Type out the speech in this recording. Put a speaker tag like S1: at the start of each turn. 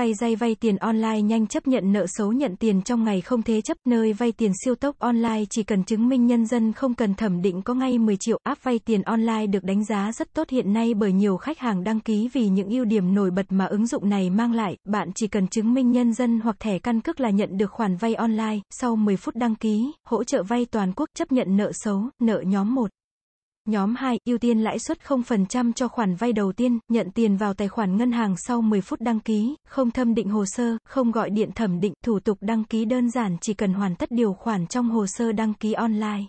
S1: vay dây vay tiền online nhanh chấp nhận nợ xấu nhận tiền trong ngày không thế chấp, nơi vay tiền siêu tốc online chỉ cần chứng minh nhân dân không cần thẩm định có ngay 10 triệu. App vay tiền online được đánh giá rất tốt hiện nay bởi nhiều khách hàng đăng ký vì những ưu điểm nổi bật mà ứng dụng này mang lại. Bạn chỉ cần chứng minh nhân dân hoặc thẻ căn cước là nhận được khoản vay online. Sau 10 phút đăng ký, hỗ trợ vay toàn quốc chấp nhận nợ xấu, nợ nhóm 1. Nhóm 2, ưu tiên lãi suất 0% cho khoản vay đầu tiên, nhận tiền vào tài khoản ngân hàng sau 10 phút đăng ký, không thâm định hồ sơ, không gọi điện thẩm định, thủ tục đăng ký đơn giản chỉ cần hoàn tất điều khoản trong hồ sơ đăng ký online.